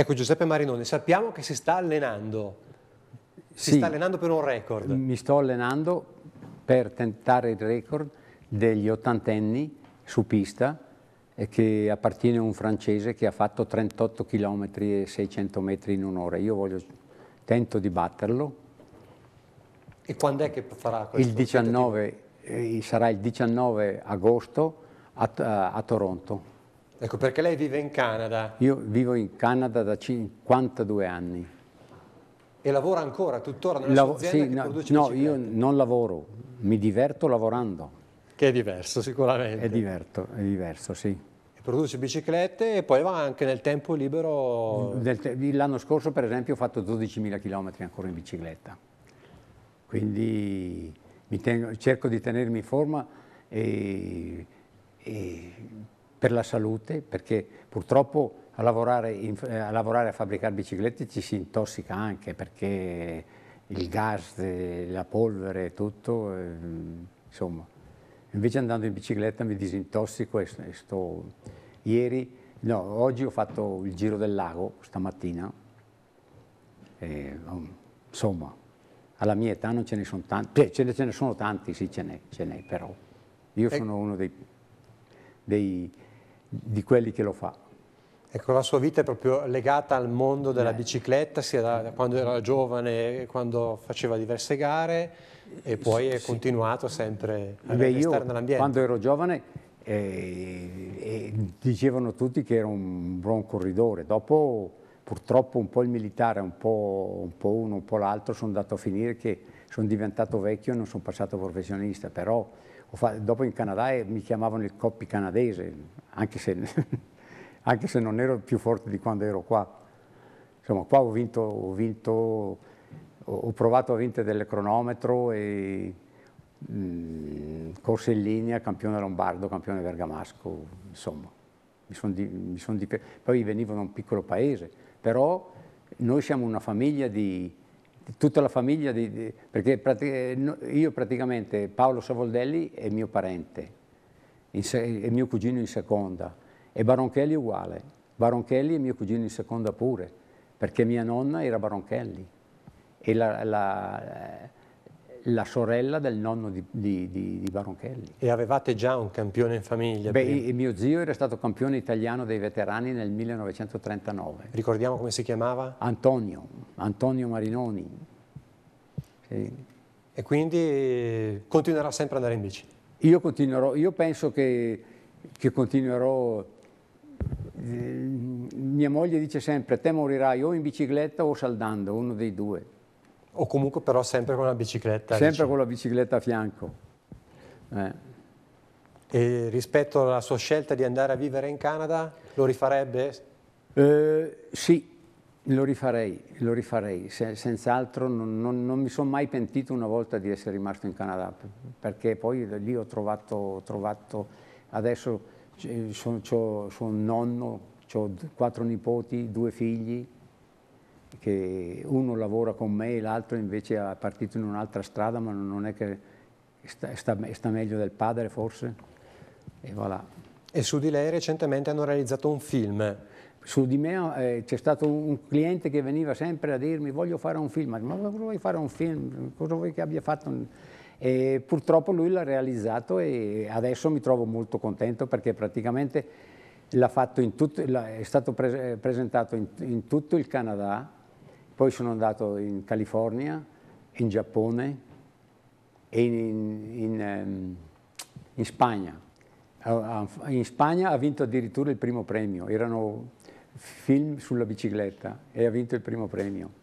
Ecco Giuseppe Marinone, sappiamo che si sta allenando, si sì, sta allenando per un record. Mi sto allenando per tentare il record degli ottantenni su pista che appartiene a un francese che ha fatto 38 km e 600 metri in un'ora. Io voglio, tento di batterlo. E quando è che farà questo? Il 19, eh, sarà il 19 agosto a, a Toronto. Ecco, perché lei vive in Canada. Io vivo in Canada da 52 anni. E lavora ancora, tuttora, nella Lav- sua sì, no, no io non lavoro, mi diverto lavorando. Che è diverso sicuramente. È, diverto, è diverso, sì. produce biciclette e poi va anche nel tempo libero... l'anno scorso per esempio ho fatto 12.000 km ancora in bicicletta. Quindi tengo, cerco di tenermi in forma e, e per la salute, perché purtroppo a lavorare, in, eh, a lavorare a fabbricare biciclette ci si intossica anche perché il gas, eh, la polvere e tutto, ehm, insomma. Invece andando in bicicletta mi disintossico e sto... Ieri, no, oggi ho fatto il giro del lago stamattina, e, um, insomma, alla mia età non ce ne sono tanti, cioè, ce, ne, ce ne sono tanti, sì ce n'è, però. Io sono uno dei, dei di quelli che lo fa. Ecco, la sua vita è proprio legata al mondo della eh. bicicletta, sia da, da, quando era giovane, quando faceva diverse gare e poi è continuato sempre a Beh, restare nell'ambiente. Quando ero giovane eh, eh, dicevano tutti che era un buon corridore, dopo purtroppo un po' il militare, un po', un po uno, un po' l'altro, sono andato a finire che sono diventato vecchio e non sono passato professionista, però fatto, dopo in Canada eh, mi chiamavano il coppi canadese, anche se, anche se, non ero più forte di quando ero qua. Insomma, qua ho vinto, ho, vinto, ho provato a vincere delle cronometro e mh, mm, corse in linea, campione lombardo, campione bergamasco, insomma. Mi son di, mi son di, poi venivo da un piccolo paese, però noi siamo una famiglia di tutta la famiglia, di, di, perché pratica, io praticamente, Paolo Savoldelli è mio parente, è mio cugino in seconda, e Baronchelli è uguale, Baronchelli è mio cugino in seconda pure, perché mia nonna era Baronchelli. E la, la la sorella del nonno di, di, di, di Baronchelli. E avevate già un campione in famiglia? Beh, prima. mio zio era stato campione italiano dei veterani nel 1939. Ricordiamo come si chiamava? Antonio, Antonio Marinoni. Sì. E quindi continuerà sempre ad andare in bici? Io continuerò, io penso che, che continuerò eh, mia moglie dice sempre te morirai o in bicicletta o saldando, uno dei due. O comunque però sempre con la bicicletta? Sempre diciamo. con la bicicletta a fianco. Eh. E rispetto alla sua scelta di andare a vivere in Canada, lo rifarebbe? Eh, sì, lo rifarei, lo rifarei. Se, senz'altro non, non, non, mi sono mai pentito una volta di essere rimasto in Canada, perché poi lì ho trovato, trovato adesso eh, ho un nonno, ho quattro nipoti, due figli, che uno lavora con me e l'altro invece è partito in un'altra strada, ma non è che sta, sta, sta meglio del padre forse? E voilà. E su di lei recentemente hanno realizzato un film. Su di me eh, c'è stato un cliente che veniva sempre a dirmi voglio fare un film, ma cosa vuoi fare un film? Cosa vuoi che abbia fatto? E purtroppo lui l'ha realizzato e adesso mi trovo molto contento perché praticamente tutto, è stato pre presentato in, in tutto il Canada poi sono andato in California, in Giappone e in, in, in ehm, Spagna. In Spagna ha vinto addirittura il primo premio, erano film sulla bicicletta e ha vinto il primo premio.